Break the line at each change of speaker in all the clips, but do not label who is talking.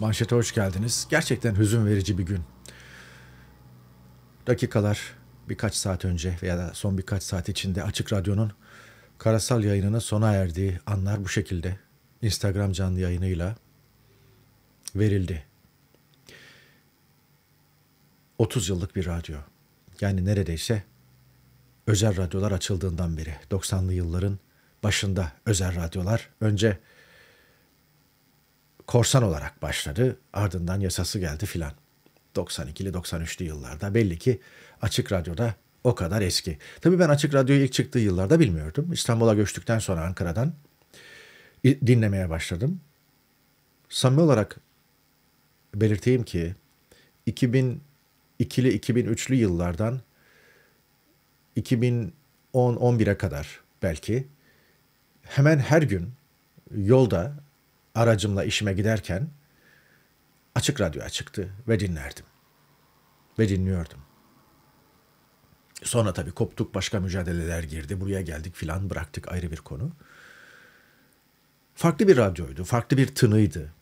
Manşete hoş geldiniz. Gerçekten hüzün verici bir gün. Dakikalar birkaç saat önce veya da son birkaç saat içinde Açık Radyo'nun karasal yayınının sona erdiği anlar bu şekilde Instagram canlı yayınıyla verildi. 30 yıllık bir radyo. Yani neredeyse özel radyolar açıldığından beri 90'lı yılların başında özel radyolar önce korsan olarak başladı. Ardından yasası geldi filan. 92'li 93'lü yıllarda belli ki Açık Radyo'da o kadar eski. Tabii ben Açık Radyo'yu ilk çıktığı yıllarda bilmiyordum. İstanbul'a göçtükten sonra Ankara'dan dinlemeye başladım. Samimi olarak belirteyim ki 2002'li 2003'lü yıllardan 2010-11'e kadar belki hemen her gün yolda aracımla işime giderken açık radyo açıktı ve dinlerdim. Ve dinliyordum. Sonra tabii koptuk başka mücadeleler girdi. Buraya geldik filan bıraktık ayrı bir konu. Farklı bir radyoydu, farklı bir tınıydı.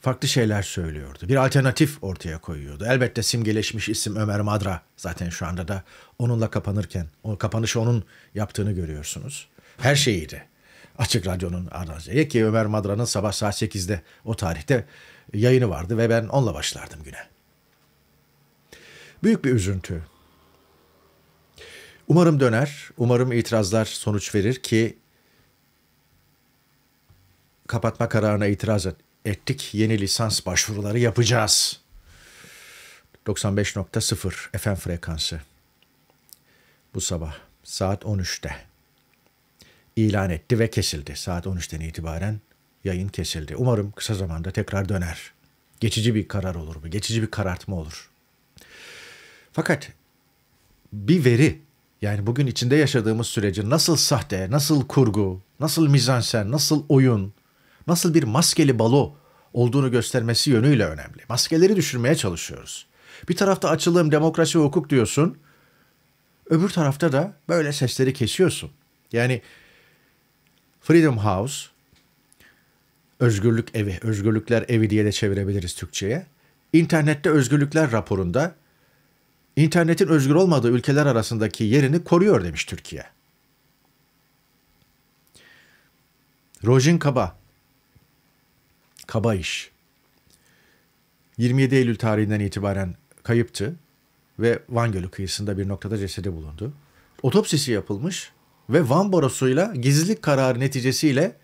Farklı şeyler söylüyordu. Bir alternatif ortaya koyuyordu. Elbette simgeleşmiş isim Ömer Madra zaten şu anda da onunla kapanırken, o kapanışı onun yaptığını görüyorsunuz. Her şeyiydi. Açık Radyo'nun Arnazı'ya ki Ömer Madra'nın sabah saat 8'de o tarihte yayını vardı ve ben onunla başlardım güne. Büyük bir üzüntü. Umarım döner, umarım itirazlar sonuç verir ki kapatma kararına itiraz ettik. Yeni lisans başvuruları yapacağız. 95.0 FM frekansı. Bu sabah saat 13'te ilan etti ve kesildi. Saat 13'ten itibaren yayın kesildi. Umarım kısa zamanda tekrar döner. Geçici bir karar olur bu. Geçici bir karartma olur. Fakat bir veri yani bugün içinde yaşadığımız süreci nasıl sahte, nasıl kurgu, nasıl mizansen, nasıl oyun, nasıl bir maskeli balo olduğunu göstermesi yönüyle önemli. Maskeleri düşürmeye çalışıyoruz. Bir tarafta açılım, demokrasi, hukuk diyorsun. Öbür tarafta da böyle sesleri kesiyorsun. Yani Freedom House, Özgürlük Evi, Özgürlükler Evi diye de çevirebiliriz Türkçe'ye. İnternette Özgürlükler raporunda internetin özgür olmadığı ülkeler arasındaki yerini koruyor demiş Türkiye. Rojin Kaba, Kaba iş. 27 Eylül tarihinden itibaren kayıptı ve Van Gölü kıyısında bir noktada cesedi bulundu. Otopsisi yapılmış ve Van Borosu'yla gizlilik kararı neticesiyle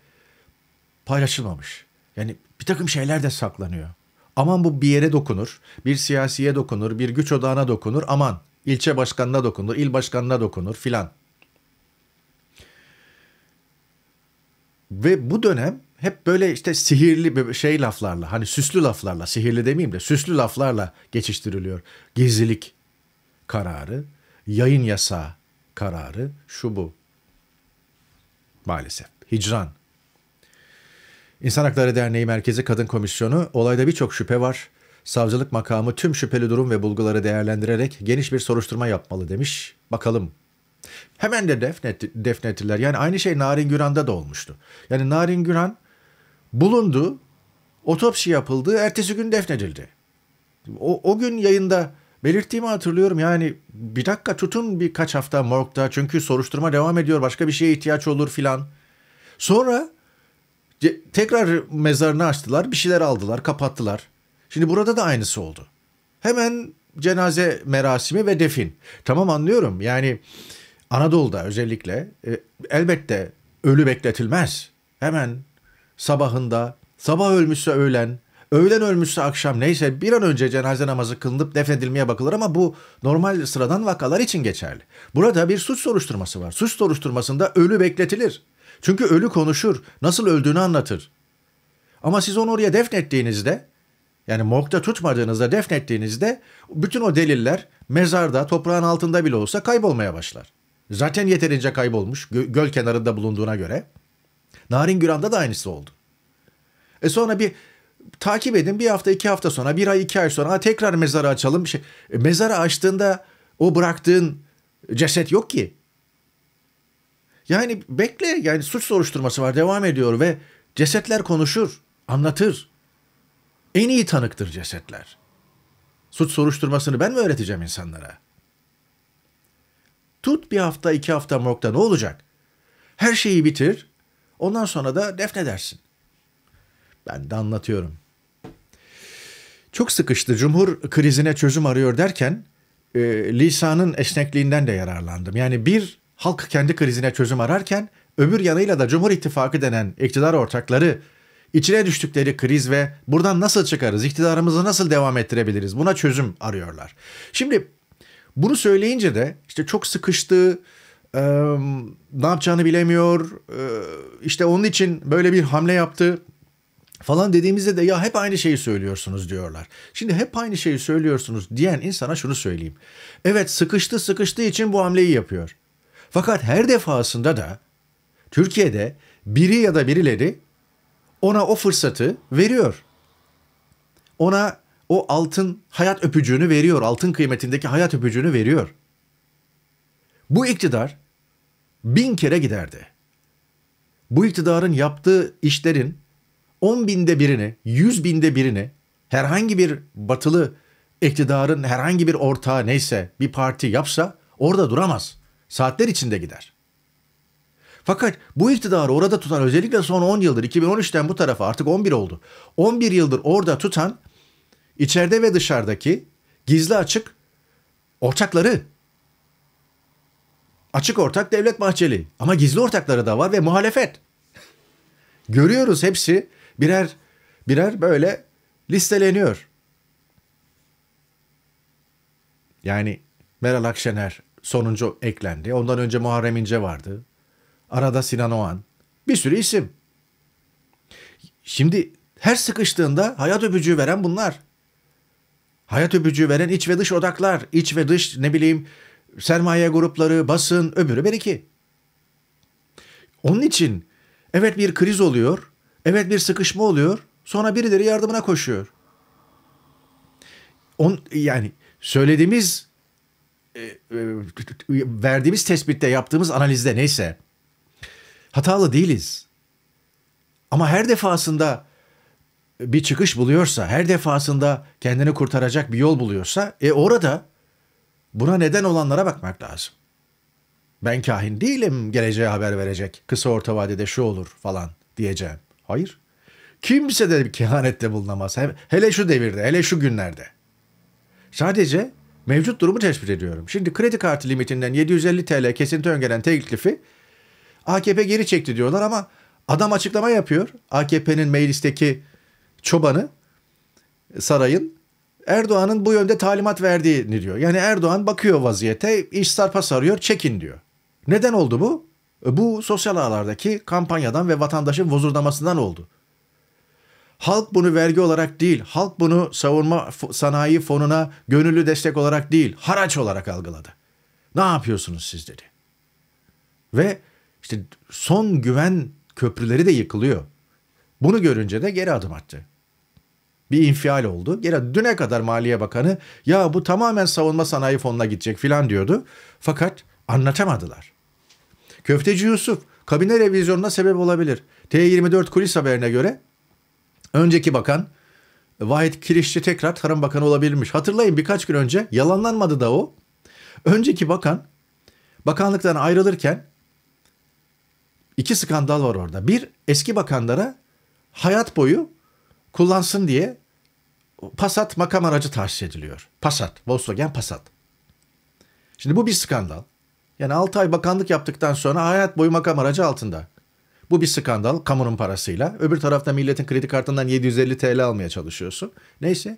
paylaşılmamış. Yani bir takım şeyler de saklanıyor. Aman bu bir yere dokunur, bir siyasiye dokunur, bir güç odağına dokunur, aman ilçe başkanına dokunur, il başkanına dokunur filan. Ve bu dönem hep böyle işte sihirli şey laflarla hani süslü laflarla sihirli demeyeyim de süslü laflarla geçiştiriliyor. Gizlilik kararı, yayın yasağı kararı şu bu maalesef. Hicran. İnsan Hakları Derneği Merkezi Kadın Komisyonu olayda birçok şüphe var. Savcılık makamı tüm şüpheli durum ve bulguları değerlendirerek geniş bir soruşturma yapmalı demiş. Bakalım. Hemen de defnet, defnettiler. Yani aynı şey Narin Güran'da da olmuştu. Yani Narin Güran bulundu, otopsi yapıldı, ertesi gün defnedildi. O, o gün yayında Belirttiğimi hatırlıyorum yani bir dakika tutun birkaç hafta morgda çünkü soruşturma devam ediyor başka bir şeye ihtiyaç olur filan. Sonra tekrar mezarını açtılar bir şeyler aldılar kapattılar. Şimdi burada da aynısı oldu. Hemen cenaze merasimi ve defin. Tamam anlıyorum yani Anadolu'da özellikle e, elbette ölü bekletilmez. Hemen sabahında sabah ölmüşse öğlen Öğlen ölmüşse akşam neyse bir an önce cenaze namazı kılınıp defnedilmeye bakılır ama bu normal sıradan vakalar için geçerli. Burada bir suç soruşturması var. Suç soruşturmasında ölü bekletilir. Çünkü ölü konuşur, nasıl öldüğünü anlatır. Ama siz onu oraya defnettiğinizde, yani morgda tutmadığınızda, defnettiğinizde bütün o deliller mezarda, toprağın altında bile olsa kaybolmaya başlar. Zaten yeterince kaybolmuş göl kenarında bulunduğuna göre. Narin Güran'da da aynısı oldu. E sonra bir takip edin. Bir hafta iki hafta sonra bir ay iki ay sonra tekrar mezarı açalım. Şey, e, mezarı açtığında o bıraktığın ceset yok ki. Yani bekle yani suç soruşturması var devam ediyor ve cesetler konuşur, anlatır. En iyi tanıktır cesetler. Suç soruşturmasını ben mi öğreteceğim insanlara? Tut bir hafta iki hafta morgda ne olacak? Her şeyi bitir ondan sonra da defnedersin. Ben de anlatıyorum çok sıkıştı. Cumhur krizine çözüm arıyor derken e, lisanın esnekliğinden de yararlandım. Yani bir halk kendi krizine çözüm ararken öbür yanıyla da Cumhur İttifakı denen iktidar ortakları içine düştükleri kriz ve buradan nasıl çıkarız, iktidarımızı nasıl devam ettirebiliriz buna çözüm arıyorlar. Şimdi bunu söyleyince de işte çok sıkıştı, e, ne yapacağını bilemiyor, e, işte onun için böyle bir hamle yaptı falan dediğimizde de ya hep aynı şeyi söylüyorsunuz diyorlar. Şimdi hep aynı şeyi söylüyorsunuz diyen insana şunu söyleyeyim. Evet sıkıştı sıkıştığı için bu hamleyi yapıyor. Fakat her defasında da Türkiye'de biri ya da birileri ona o fırsatı veriyor. Ona o altın hayat öpücüğünü veriyor. Altın kıymetindeki hayat öpücüğünü veriyor. Bu iktidar bin kere giderdi. Bu iktidarın yaptığı işlerin 10 binde birini, 100 binde birini herhangi bir batılı iktidarın herhangi bir ortağı neyse bir parti yapsa orada duramaz. Saatler içinde gider. Fakat bu iktidarı orada tutan özellikle son 10 yıldır 2013'ten bu tarafa artık 11 oldu. 11 yıldır orada tutan içeride ve dışarıdaki gizli açık ortakları. Açık ortak Devlet Bahçeli ama gizli ortakları da var ve muhalefet. Görüyoruz hepsi birer birer böyle listeleniyor. Yani Meral Akşener sonuncu eklendi. Ondan önce Muharrem İnce vardı. Arada Sinan Oğan. Bir sürü isim. Şimdi her sıkıştığında hayat öpücüğü veren bunlar. Hayat öpücüğü veren iç ve dış odaklar, iç ve dış ne bileyim sermaye grupları, basın, öbürü bir iki. Onun için evet bir kriz oluyor Evet bir sıkışma oluyor. Sonra birileri yardımına koşuyor. On, yani söylediğimiz e, e, verdiğimiz tespitte yaptığımız analizde neyse hatalı değiliz. Ama her defasında bir çıkış buluyorsa, her defasında kendini kurtaracak bir yol buluyorsa, e orada buna neden olanlara bakmak lazım. Ben kahin değilim geleceğe haber verecek, kısa orta vadede şu olur falan diyeceğim. Hayır. Kimse de bir kehanette bulunamaz. Hele şu devirde, hele şu günlerde. Sadece mevcut durumu tespit ediyorum. Şimdi kredi kartı limitinden 750 TL kesinti öngören teklifi AKP geri çekti diyorlar ama adam açıklama yapıyor. AKP'nin meclisteki çobanı sarayın Erdoğan'ın bu yönde talimat verdiğini diyor. Yani Erdoğan bakıyor vaziyete, iş sarpa sarıyor, çekin diyor. Neden oldu bu? E, bu sosyal ağlardaki kampanyadan ve vatandaşın vozurdamasından oldu. Halk bunu vergi olarak değil, halk bunu savunma sanayi fonuna gönüllü destek olarak değil, haraç olarak algıladı. Ne yapıyorsunuz siz dedi. Ve işte son güven köprüleri de yıkılıyor. Bunu görünce de geri adım attı. Bir infial oldu. Geri düne kadar Maliye Bakanı ya bu tamamen savunma sanayi fonuna gidecek filan diyordu. Fakat anlatamadılar. Köfteci Yusuf kabine revizyonuna sebep olabilir. T24 kulis haberine göre önceki bakan Vahit Kirişçi tekrar Tarım Bakanı olabilmiş. Hatırlayın birkaç gün önce yalanlanmadı da o. Önceki bakan bakanlıktan ayrılırken iki skandal var orada. Bir eski bakanlara hayat boyu kullansın diye Passat makam aracı tahsis ediliyor. Passat, Volkswagen Passat. Şimdi bu bir skandal. Yani 6 ay bakanlık yaptıktan sonra hayat boyu makam aracı altında. Bu bir skandal kamunun parasıyla. Öbür tarafta milletin kredi kartından 750 TL almaya çalışıyorsun. Neyse.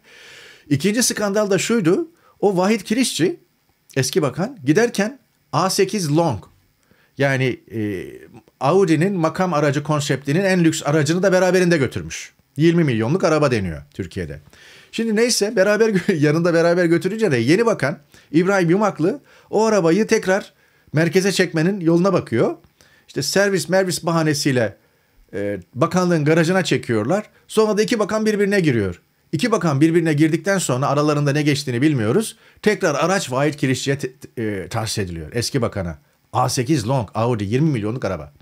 İkinci skandal da şuydu. O Vahit Kirişçi eski bakan giderken A8 Long yani e, Audi'nin makam aracı konseptinin en lüks aracını da beraberinde götürmüş. 20 milyonluk araba deniyor Türkiye'de. Şimdi neyse beraber yanında beraber götürünce de yeni bakan İbrahim Yumaklı o arabayı tekrar merkeze çekmenin yoluna bakıyor. İşte servis mervis bahanesiyle e, bakanlığın garajına çekiyorlar. Sonra da iki bakan birbirine giriyor. İki bakan birbirine girdikten sonra aralarında ne geçtiğini bilmiyoruz. Tekrar araç vahit kirişçiye e, tahsis ediliyor eski bakana. A8 Long Audi 20 milyonluk araba.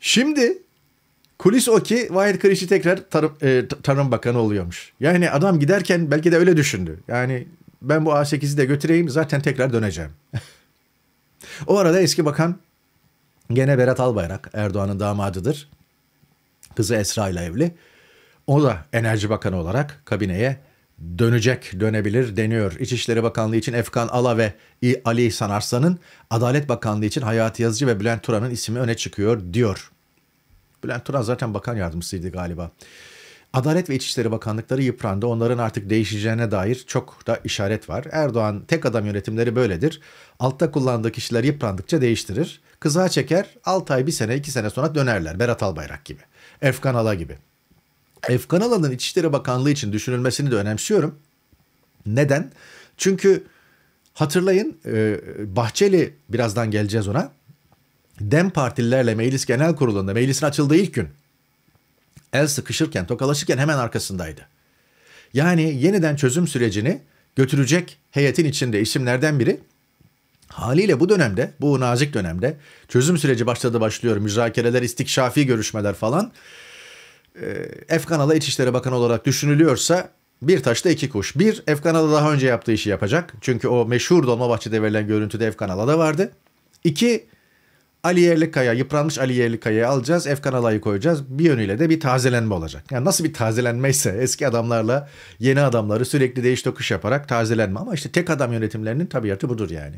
Şimdi kulis o ki Vahit Kirişçi tekrar tarım, e, tarım bakanı oluyormuş. Yani adam giderken belki de öyle düşündü. Yani ben bu A8'i de götüreyim zaten tekrar döneceğim. o arada eski bakan gene Berat Albayrak Erdoğan'ın damadıdır. Kızı Esra ile evli. O da Enerji Bakanı olarak kabineye dönecek, dönebilir deniyor. İçişleri Bakanlığı için Efkan Ala ve Ali İhsan Arslan'ın, Adalet Bakanlığı için Hayati Yazıcı ve Bülent Turan'ın ismi öne çıkıyor diyor. Bülent Turan zaten bakan yardımcısıydı galiba. Adalet ve İçişleri Bakanlıkları yıprandı. Onların artık değişeceğine dair çok da işaret var. Erdoğan tek adam yönetimleri böyledir. Altta kullandığı kişiler yıprandıkça değiştirir. Kıza çeker 6 ay 1 sene 2 sene sonra dönerler. Berat Albayrak gibi. Efkan Ala gibi. Efkan Ala'nın İçişleri Bakanlığı için düşünülmesini de önemsiyorum. Neden? Çünkü hatırlayın e, Bahçeli birazdan geleceğiz ona. Dem partililerle meclis genel kurulunda meclisin açıldığı ilk gün el sıkışırken, tokalaşırken hemen arkasındaydı. Yani yeniden çözüm sürecini götürecek heyetin içinde isimlerden biri Haliyle bu dönemde, bu nazik dönemde çözüm süreci başladı başlıyor. Müzakereler, istikşafi görüşmeler falan. Ee, Efkanal'a İçişleri Bakanı olarak düşünülüyorsa bir taşta iki kuş. Bir, Efkanal'a daha önce yaptığı işi yapacak. Çünkü o meşhur Dolmabahçe'de verilen görüntüde Efkanal'a da vardı. İki, Ali Yerlikaya, yıpranmış Ali Yerlikaya'yı alacağız. Efkan Alay'ı koyacağız. Bir yönüyle de bir tazelenme olacak. Yani nasıl bir tazelenmeyse eski adamlarla yeni adamları sürekli değiş tokuş yaparak tazelenme. Ama işte tek adam yönetimlerinin tabiatı budur yani.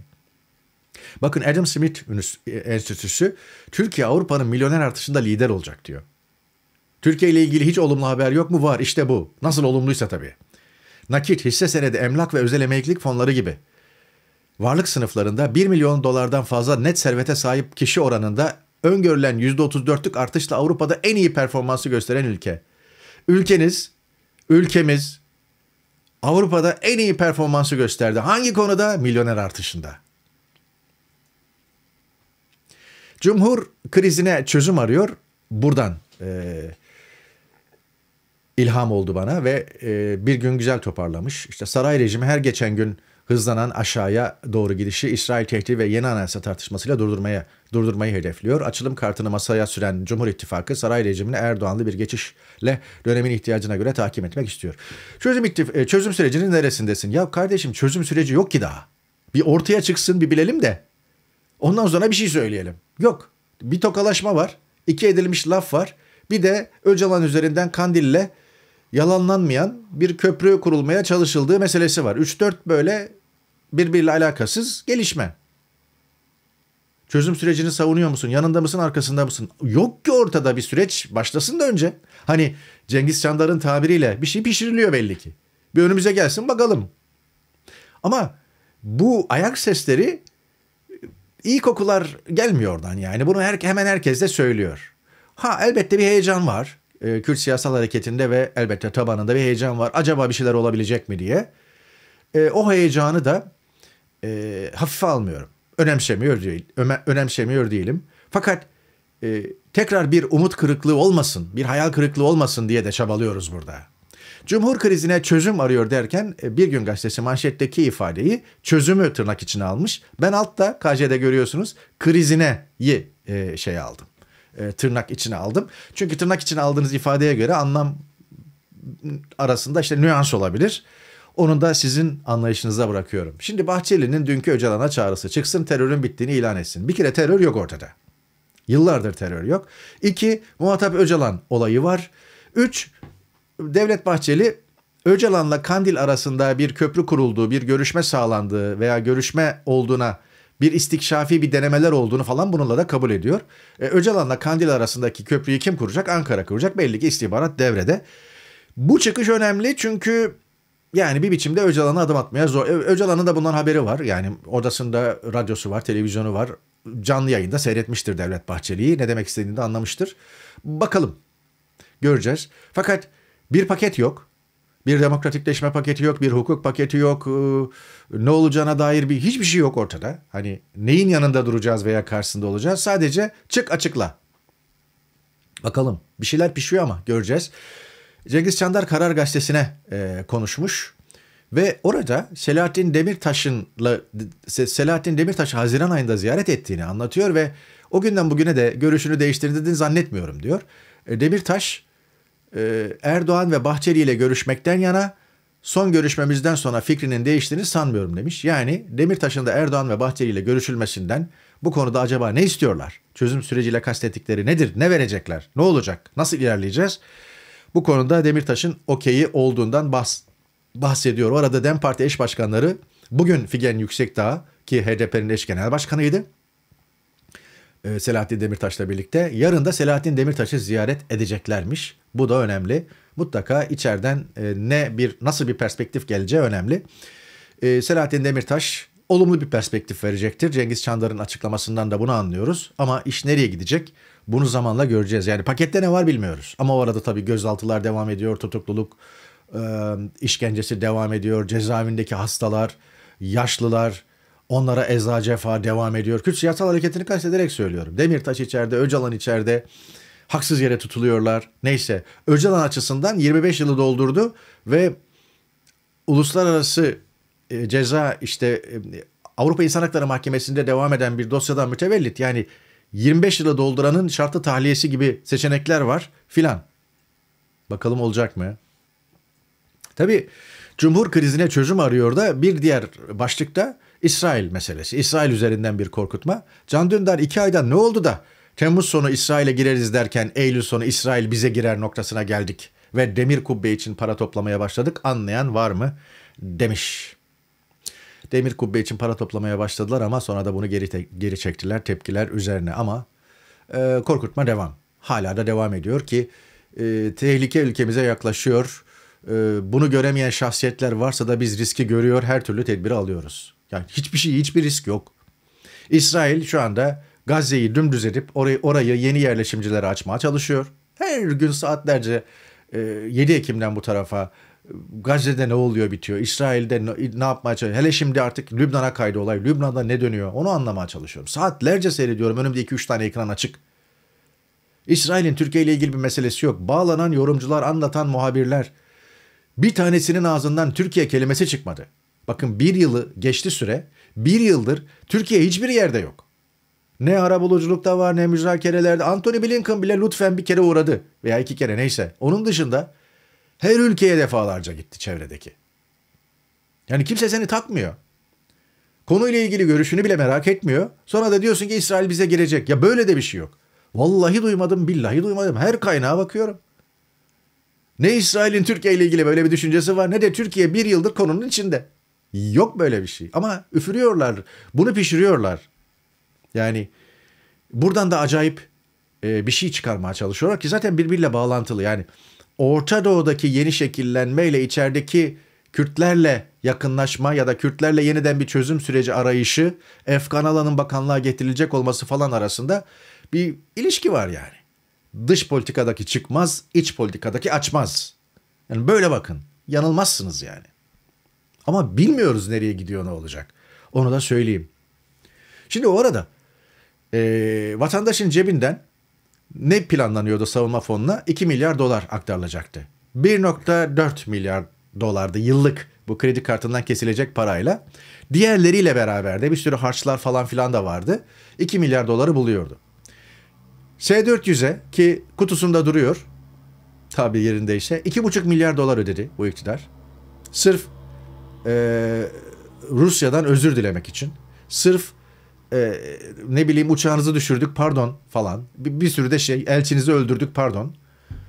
Bakın Adam Smith e, Enstitüsü Türkiye Avrupa'nın milyoner artışında lider olacak diyor. Türkiye ile ilgili hiç olumlu haber yok mu? Var işte bu. Nasıl olumluysa tabii. Nakit, hisse senedi, emlak ve özel emeklilik fonları gibi varlık sınıflarında 1 milyon dolardan fazla net servete sahip kişi oranında öngörülen %34'lük artışla Avrupa'da en iyi performansı gösteren ülke. Ülkeniz, ülkemiz Avrupa'da en iyi performansı gösterdi. Hangi konuda? Milyoner artışında. Cumhur krizine çözüm arıyor. Buradan e, ilham oldu bana ve e, bir gün güzel toparlamış. İşte saray rejimi her geçen gün hızlanan aşağıya doğru gidişi İsrail tehdidi ve yeni anayasa tartışmasıyla durdurmaya durdurmayı hedefliyor. Açılım kartını masaya süren Cumhur İttifakı saray rejimini Erdoğanlı bir geçişle dönemin ihtiyacına göre takip etmek istiyor. Çözüm ittif e, çözüm sürecinin neresindesin? Ya kardeşim çözüm süreci yok ki daha. Bir ortaya çıksın bir bilelim de ondan sonra bir şey söyleyelim. Yok. Bir tokalaşma var. iki edilmiş laf var. Bir de Öcalan üzerinden Kandil'le yalanlanmayan bir köprü kurulmaya çalışıldığı meselesi var. 3-4 böyle birbiriyle alakasız gelişme. Çözüm sürecini savunuyor musun? Yanında mısın, arkasında mısın? Yok ki ortada bir süreç. Başlasın da önce. Hani Cengiz Çandar'ın tabiriyle bir şey pişiriliyor belli ki. Bir önümüze gelsin bakalım. Ama bu ayak sesleri e, iyi kokular gelmiyor oradan yani. Bunu her, hemen herkes de söylüyor. Ha elbette bir heyecan var. E, Kürt siyasal hareketinde ve elbette tabanında bir heyecan var. Acaba bir şeyler olabilecek mi diye. E, o heyecanı da e, hafife almıyorum. Önemsemiyor değil, öme, önemsemiyor değilim. Fakat e, tekrar bir umut kırıklığı olmasın, bir hayal kırıklığı olmasın diye de çabalıyoruz burada. Cumhur krizine çözüm arıyor derken e, Bir Gün Gazetesi manşetteki ifadeyi çözümü tırnak içine almış. Ben altta KJ'de görüyorsunuz krizine yi e, şey aldım. E, tırnak içine aldım. Çünkü tırnak içine aldığınız ifadeye göre anlam arasında işte nüans olabilir. Onu da sizin anlayışınıza bırakıyorum. Şimdi Bahçeli'nin dünkü Öcalan'a çağrısı çıksın terörün bittiğini ilan etsin. Bir kere terör yok ortada. Yıllardır terör yok. İki, muhatap Öcalan olayı var. Üç, Devlet Bahçeli Öcalan'la Kandil arasında bir köprü kurulduğu, bir görüşme sağlandığı veya görüşme olduğuna bir istikşafi bir denemeler olduğunu falan bununla da kabul ediyor. E, Öcalan'la Kandil arasındaki köprüyü kim kuracak? Ankara kuracak. Belli ki istihbarat devrede. Bu çıkış önemli çünkü yani bir biçimde Öcalan'a adım atmaya zor. Öcalan'ın da bundan haberi var. Yani odasında radyosu var, televizyonu var. Canlı yayında seyretmiştir Devlet Bahçeli'yi. Ne demek istediğini de anlamıştır. Bakalım. Göreceğiz. Fakat bir paket yok. Bir demokratikleşme paketi yok, bir hukuk paketi yok. Ee, ne olacağına dair bir hiçbir şey yok ortada. Hani neyin yanında duracağız veya karşısında olacağız? Sadece çık açıkla. Bakalım. Bir şeyler pişiyor ama göreceğiz. Cengiz Çandar Karar Gazetesi'ne e, konuşmuş ve orada Selahattin Demirtaş'ınla Selahattin Demirtaş'ı Haziran ayında ziyaret ettiğini anlatıyor ve o günden bugüne de görüşünü değiştirdiğini zannetmiyorum diyor. E, Demirtaş e, Erdoğan ve Bahçeli ile görüşmekten yana son görüşmemizden sonra fikrinin değiştiğini sanmıyorum demiş. Yani Demirtaş'ın da Erdoğan ve Bahçeli ile görüşülmesinden bu konuda acaba ne istiyorlar? Çözüm süreciyle kastettikleri nedir? Ne verecekler? Ne olacak? Nasıl ilerleyeceğiz? Bu konuda Demirtaş'ın okeyi olduğundan bahs bahsediyor. Arada DEM Parti eş başkanları bugün Figen Yüksekdağ ki HDP'nin eş genel başkanıydı. E, Selahattin Demirtaş'la birlikte. Yarın da Selahattin Demirtaş'ı ziyaret edeceklermiş. Bu da önemli. Mutlaka içeriden e, ne bir nasıl bir perspektif geleceği önemli. E, Selahattin Demirtaş olumlu bir perspektif verecektir. Cengiz Çandar'ın açıklamasından da bunu anlıyoruz. Ama iş nereye gidecek? Bunu zamanla göreceğiz. Yani pakette ne var bilmiyoruz. Ama o arada tabii gözaltılar devam ediyor, tutukluluk e, işkencesi devam ediyor, cezaevindeki hastalar, yaşlılar, onlara eza cefa devam ediyor. Kürt siyasal hareketini kastederek söylüyorum. Demirtaş içeride, Öcalan içeride haksız yere tutuluyorlar. Neyse Öcalan açısından 25 yılı doldurdu ve uluslararası e, ceza işte e, Avrupa İnsan Hakları Mahkemesi'nde devam eden bir dosyadan mütevellit yani 25 yıla dolduranın şartlı tahliyesi gibi seçenekler var filan. Bakalım olacak mı? Tabii cumhur krizine çözüm arıyor da bir diğer başlıkta İsrail meselesi. İsrail üzerinden bir korkutma. Can Dündar iki ayda ne oldu da Temmuz sonu İsrail'e gireriz derken Eylül sonu İsrail bize girer noktasına geldik ve demir kubbe için para toplamaya başladık anlayan var mı demiş. Demir Kubbe için para toplamaya başladılar ama sonra da bunu geri geri çektiler tepkiler üzerine ama e, korkutma devam. Hala da devam ediyor ki e, tehlike ülkemize yaklaşıyor. E, bunu göremeyen şahsiyetler varsa da biz riski görüyor her türlü tedbiri alıyoruz. Yani hiçbir şey hiçbir risk yok. İsrail şu anda Gazze'yi dümdüz edip orayı, orayı yeni yerleşimcilere açmaya çalışıyor. Her gün saatlerce 7 e, Ekim'den bu tarafa Gazze'de ne oluyor bitiyor, İsrail'de ne, ne yapmaya çalışıyor. Hele şimdi artık Lübnan'a kaydı olay. Lübnan'da ne dönüyor onu anlamaya çalışıyorum. Saatlerce seyrediyorum önümde 2-3 tane ekran açık. İsrail'in Türkiye ile ilgili bir meselesi yok. Bağlanan yorumcular, anlatan muhabirler. Bir tanesinin ağzından Türkiye kelimesi çıkmadı. Bakın bir yılı geçti süre. Bir yıldır Türkiye hiçbir yerde yok. Ne arabuluculukta var ne müzakerelerde. Anthony Blinken bile lütfen bir kere uğradı. Veya iki kere neyse. Onun dışında her ülkeye defalarca gitti çevredeki. Yani kimse seni takmıyor. Konuyla ilgili görüşünü bile merak etmiyor. Sonra da diyorsun ki İsrail bize gelecek. Ya böyle de bir şey yok. Vallahi duymadım, billahi duymadım. Her kaynağa bakıyorum. Ne İsrail'in Türkiye ile ilgili böyle bir düşüncesi var ne de Türkiye bir yıldır konunun içinde. Yok böyle bir şey. Ama üfürüyorlar. Bunu pişiriyorlar. Yani buradan da acayip e, bir şey çıkarmaya çalışıyorlar ki zaten birbiriyle bağlantılı. Yani Orta Doğu'daki yeni şekillenme ile içerideki Kürtlerle yakınlaşma ya da Kürtlerle yeniden bir çözüm süreci arayışı, Efkan Alan'ın bakanlığa getirilecek olması falan arasında bir ilişki var yani. Dış politikadaki çıkmaz, iç politikadaki açmaz. Yani böyle bakın. Yanılmazsınız yani. Ama bilmiyoruz nereye gidiyor ne olacak. Onu da söyleyeyim. Şimdi o arada e, vatandaşın cebinden ne planlanıyordu savunma fonuna? 2 milyar dolar aktarılacaktı. 1.4 milyar dolardı yıllık bu kredi kartından kesilecek parayla. Diğerleriyle beraber de bir sürü harçlar falan filan da vardı. 2 milyar doları buluyordu. S-400'e ki kutusunda duruyor tabi yerinde işe 2,5 milyar dolar ödedi bu iktidar. Sırf e, Rusya'dan özür dilemek için. Sırf e, ne bileyim uçağınızı düşürdük pardon falan. Bir, bir sürü de şey elçinizi öldürdük pardon.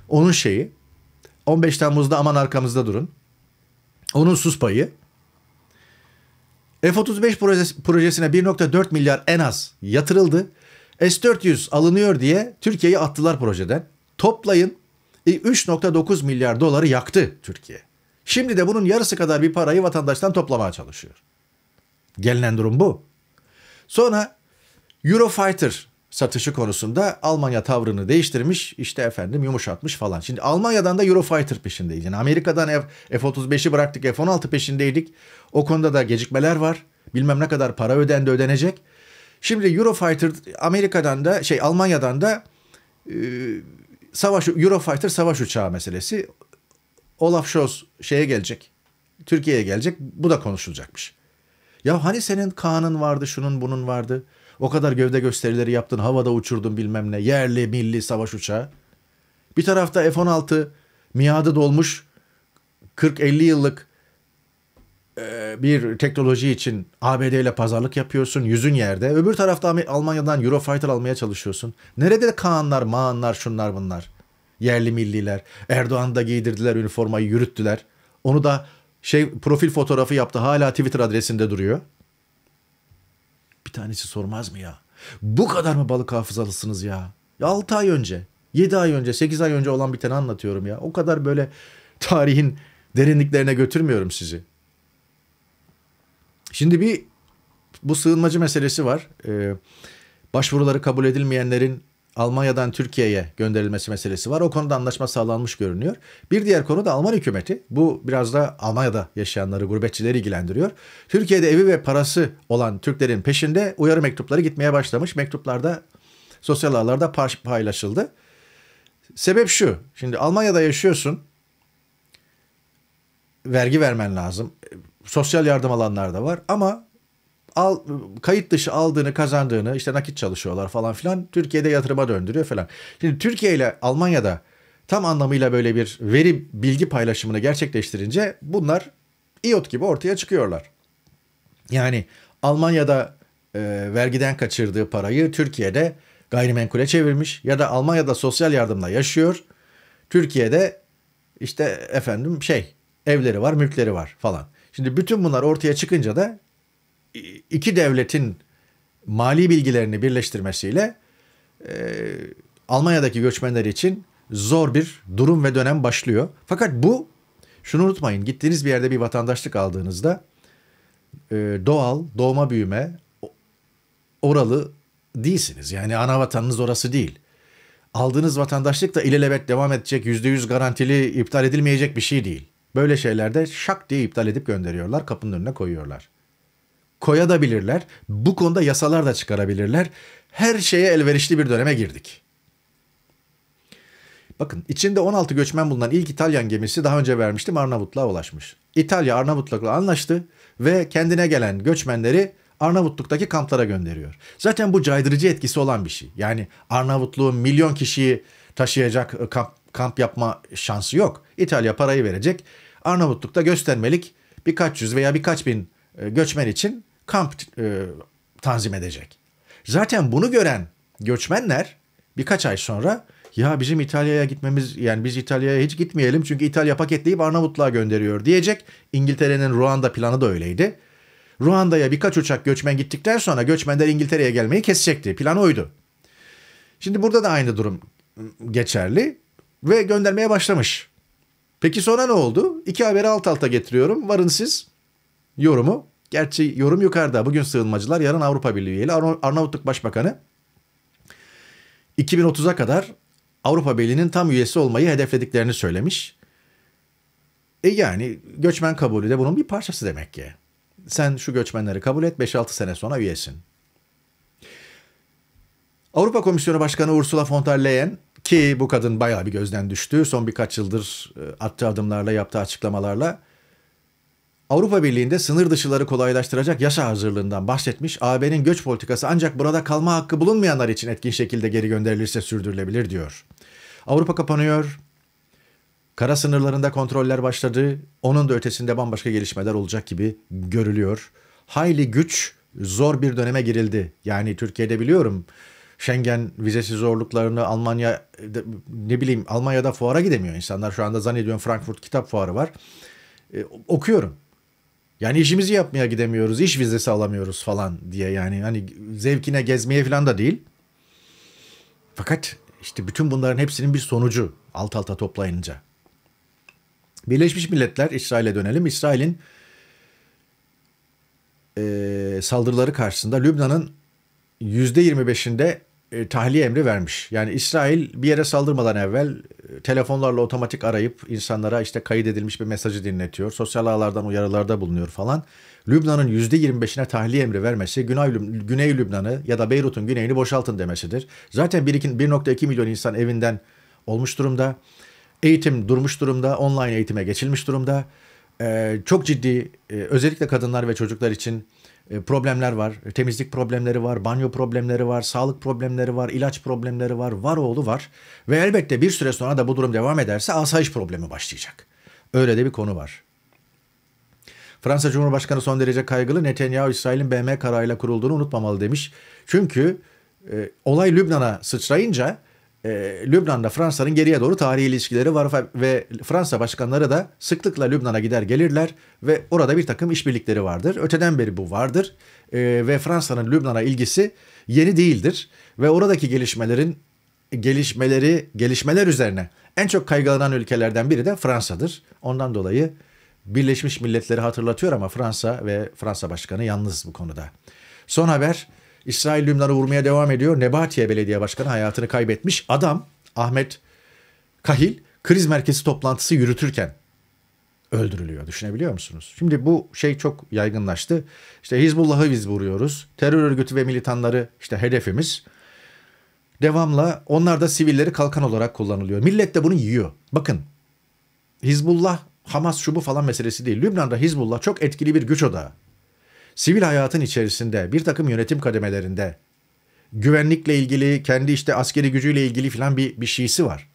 Onun şeyi 15 Temmuz'da aman arkamızda durun. Onun sus payı. F-35 projesine 1.4 milyar en az yatırıldı. S-400 alınıyor diye Türkiye'yi attılar projeden. Toplayın 3.9 e, milyar doları yaktı Türkiye. Şimdi de bunun yarısı kadar bir parayı vatandaştan toplamaya çalışıyor. Gelinen durum bu. Sonra Eurofighter satışı konusunda Almanya tavrını değiştirmiş işte efendim yumuşatmış falan. Şimdi Almanya'dan da Eurofighter peşindeyiz. Yani Amerika'dan F-35'i bıraktık F-16 peşindeydik. O konuda da gecikmeler var. Bilmem ne kadar para ödendi ödenecek. Şimdi Eurofighter Amerika'dan da şey Almanya'dan da e, savaş Eurofighter savaş uçağı meselesi. Olaf Scholz şeye gelecek. Türkiye'ye gelecek. Bu da konuşulacakmış. Ya hani senin Kaan'ın vardı, şunun bunun vardı. O kadar gövde gösterileri yaptın, havada uçurdun bilmem ne. Yerli milli savaş uçağı. Bir tarafta F-16 miadı dolmuş 40-50 yıllık e, bir teknoloji için ABD ile pazarlık yapıyorsun yüzün yerde. Öbür tarafta Almanya'dan Eurofighter almaya çalışıyorsun. Nerede Kaanlar, Maanlar, şunlar bunlar. Yerli milliler. Erdoğan da giydirdiler üniformayı yürüttüler. Onu da şey profil fotoğrafı yaptı. Hala Twitter adresinde duruyor. Bir tanesi sormaz mı ya? Bu kadar mı balık hafızalısınız ya? 6 ay önce, 7 ay önce, 8 ay önce olan biteni anlatıyorum ya. O kadar böyle tarihin derinliklerine götürmüyorum sizi. Şimdi bir bu sığınmacı meselesi var. Ee, başvuruları kabul edilmeyenlerin Almanya'dan Türkiye'ye gönderilmesi meselesi var. O konuda anlaşma sağlanmış görünüyor. Bir diğer konu da Alman hükümeti. Bu biraz da Almanya'da yaşayanları, gurbetçileri ilgilendiriyor. Türkiye'de evi ve parası olan Türklerin peşinde uyarı mektupları gitmeye başlamış. Mektuplarda sosyal ağlarda paylaşıldı. Sebep şu. Şimdi Almanya'da yaşıyorsun. Vergi vermen lazım. Sosyal yardım alanlar da var ama al, kayıt dışı aldığını kazandığını işte nakit çalışıyorlar falan filan Türkiye'de yatırıma döndürüyor falan. Şimdi Türkiye ile Almanya'da tam anlamıyla böyle bir veri bilgi paylaşımını gerçekleştirince bunlar iot gibi ortaya çıkıyorlar. Yani Almanya'da e, vergiden kaçırdığı parayı Türkiye'de gayrimenkule çevirmiş ya da Almanya'da sosyal yardımla yaşıyor. Türkiye'de işte efendim şey evleri var, mülkleri var falan. Şimdi bütün bunlar ortaya çıkınca da iki devletin mali bilgilerini birleştirmesiyle e, Almanya'daki göçmenler için zor bir durum ve dönem başlıyor. Fakat bu şunu unutmayın gittiğiniz bir yerde bir vatandaşlık aldığınızda e, doğal doğma büyüme oralı değilsiniz. Yani ana vatanınız orası değil. Aldığınız vatandaşlık da ilelebet devam edecek %100 garantili iptal edilmeyecek bir şey değil. Böyle şeylerde şak diye iptal edip gönderiyorlar kapının önüne koyuyorlar koyabilirler. Bu konuda yasalar da çıkarabilirler. Her şeye elverişli bir döneme girdik. Bakın içinde 16 göçmen bulunan ilk İtalyan gemisi daha önce vermiştim Arnavutluğa ulaşmış. İtalya Arnavutluk'la anlaştı ve kendine gelen göçmenleri Arnavutluk'taki kamplara gönderiyor. Zaten bu caydırıcı etkisi olan bir şey. Yani Arnavutluğun milyon kişiyi taşıyacak e, kamp, kamp yapma şansı yok. İtalya parayı verecek. Arnavutluk'ta göstermelik birkaç yüz veya birkaç bin e, göçmen için kamp e, tanzim edecek. Zaten bunu gören göçmenler birkaç ay sonra ya bizim İtalya'ya gitmemiz yani biz İtalya'ya hiç gitmeyelim çünkü İtalya paketleyip Arnavutluğa gönderiyor diyecek. İngiltere'nin Ruanda planı da öyleydi. Ruanda'ya birkaç uçak göçmen gittikten sonra göçmenler İngiltere'ye gelmeyi kesecekti. Plan oydu. Şimdi burada da aynı durum geçerli ve göndermeye başlamış. Peki sonra ne oldu? İki haberi alt alta getiriyorum. Varın siz yorumu. Gerçi yorum yukarıda bugün sığınmacılar yarın Avrupa Birliği üyeli Arnavutluk Başbakanı 2030'a kadar Avrupa Birliği'nin tam üyesi olmayı hedeflediklerini söylemiş. E yani göçmen kabulü de bunun bir parçası demek ki. Sen şu göçmenleri kabul et 5-6 sene sonra üyesin. Avrupa Komisyonu Başkanı Ursula von der Leyen ki bu kadın bayağı bir gözden düştü. Son birkaç yıldır e, attığı adımlarla yaptığı açıklamalarla Avrupa Birliği'nde sınır dışıları kolaylaştıracak yasa hazırlığından bahsetmiş, AB'nin göç politikası ancak burada kalma hakkı bulunmayanlar için etkin şekilde geri gönderilirse sürdürülebilir diyor. Avrupa kapanıyor, kara sınırlarında kontroller başladı, onun da ötesinde bambaşka gelişmeler olacak gibi görülüyor. Hayli güç, zor bir döneme girildi. Yani Türkiye'de biliyorum Schengen vizesi zorluklarını Almanya ne bileyim Almanya'da fuara gidemiyor insanlar. Şu anda zannediyorum Frankfurt kitap fuarı var. E, okuyorum. Yani işimizi yapmaya gidemiyoruz, iş vizesi alamıyoruz falan diye yani hani zevkine gezmeye falan da değil. Fakat işte bütün bunların hepsinin bir sonucu alt alta toplayınca. Birleşmiş Milletler, İsrail'e dönelim. İsrail'in e, saldırıları karşısında Lübnan'ın %25'inde e, tahliye emri vermiş. Yani İsrail bir yere saldırmadan evvel e, telefonlarla otomatik arayıp insanlara işte kayıt edilmiş bir mesajı dinletiyor. Sosyal ağlardan uyarılarda bulunuyor falan. Lübnan'ın %25'ine tahliye emri vermesi Güney, Lübnan'ı ya da Beyrut'un güneyini boşaltın demesidir. Zaten 1.2 milyon insan evinden olmuş durumda. Eğitim durmuş durumda. Online eğitime geçilmiş durumda. Ee, çok ciddi e, özellikle kadınlar ve çocuklar için e, problemler var. E, temizlik problemleri var, banyo problemleri var, sağlık problemleri var, ilaç problemleri var, var oğlu var. Ve elbette bir süre sonra da bu durum devam ederse asayiş problemi başlayacak. Öyle de bir konu var. Fransa Cumhurbaşkanı son derece kaygılı. Netanyahu İsrail'in BM kararıyla kurulduğunu unutmamalı demiş. Çünkü e, olay Lübnan'a sıçrayınca e, Lübnan'da Fransa'nın geriye doğru tarihi ilişkileri var ve Fransa başkanları da sıklıkla Lübnan'a gider gelirler ve orada bir takım işbirlikleri vardır. Öteden beri bu vardır e, ve Fransa'nın Lübnan'a ilgisi yeni değildir ve oradaki gelişmelerin gelişmeleri gelişmeler üzerine en çok kaygılanan ülkelerden biri de Fransa'dır. Ondan dolayı Birleşmiş Milletleri hatırlatıyor ama Fransa ve Fransa Başkanı yalnız bu konuda. Son haber İsrail lümları vurmaya devam ediyor. Nebatiye Belediye Başkanı hayatını kaybetmiş. Adam Ahmet Kahil kriz merkezi toplantısı yürütürken öldürülüyor. Düşünebiliyor musunuz? Şimdi bu şey çok yaygınlaştı. İşte Hizbullah'ı biz vuruyoruz. Terör örgütü ve militanları işte hedefimiz. Devamla onlar da sivilleri kalkan olarak kullanılıyor. Millet de bunu yiyor. Bakın Hizbullah, Hamas şubu falan meselesi değil. Lübnan'da Hizbullah çok etkili bir güç odağı sivil hayatın içerisinde bir takım yönetim kademelerinde güvenlikle ilgili kendi işte askeri gücüyle ilgili filan bir, bir şeysi var.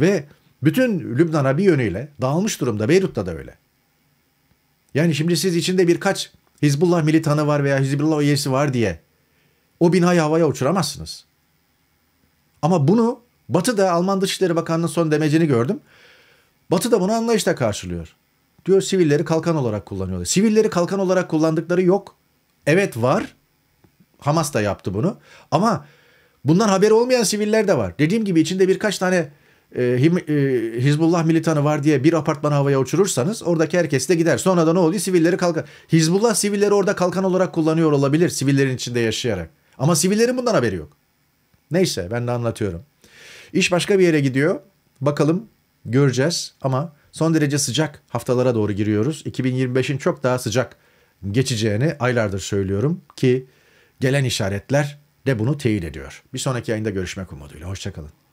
Ve bütün Lübnan'a bir yönüyle dağılmış durumda Beyrut'ta da öyle. Yani şimdi siz içinde birkaç Hizbullah militanı var veya Hizbullah üyesi var diye o binayı havaya uçuramazsınız. Ama bunu Batı'da Alman Dışişleri Bakanı'nın son demecini gördüm. Batı da bunu anlayışla karşılıyor diyor sivilleri kalkan olarak kullanıyorlar. Sivilleri kalkan olarak kullandıkları yok. Evet var. Hamas da yaptı bunu. Ama bundan haberi olmayan siviller de var. Dediğim gibi içinde birkaç tane e, e, Hizbullah militanı var diye bir apartman havaya uçurursanız oradaki herkes de gider. Sonra da ne oluyor? Sivilleri kalkan. Hizbullah sivilleri orada kalkan olarak kullanıyor olabilir sivillerin içinde yaşayarak. Ama sivillerin bundan haberi yok. Neyse ben de anlatıyorum. İş başka bir yere gidiyor. Bakalım göreceğiz ama son derece sıcak haftalara doğru giriyoruz. 2025'in çok daha sıcak geçeceğini aylardır söylüyorum ki gelen işaretler de bunu teyit ediyor. Bir sonraki yayında görüşmek umuduyla. Hoşçakalın.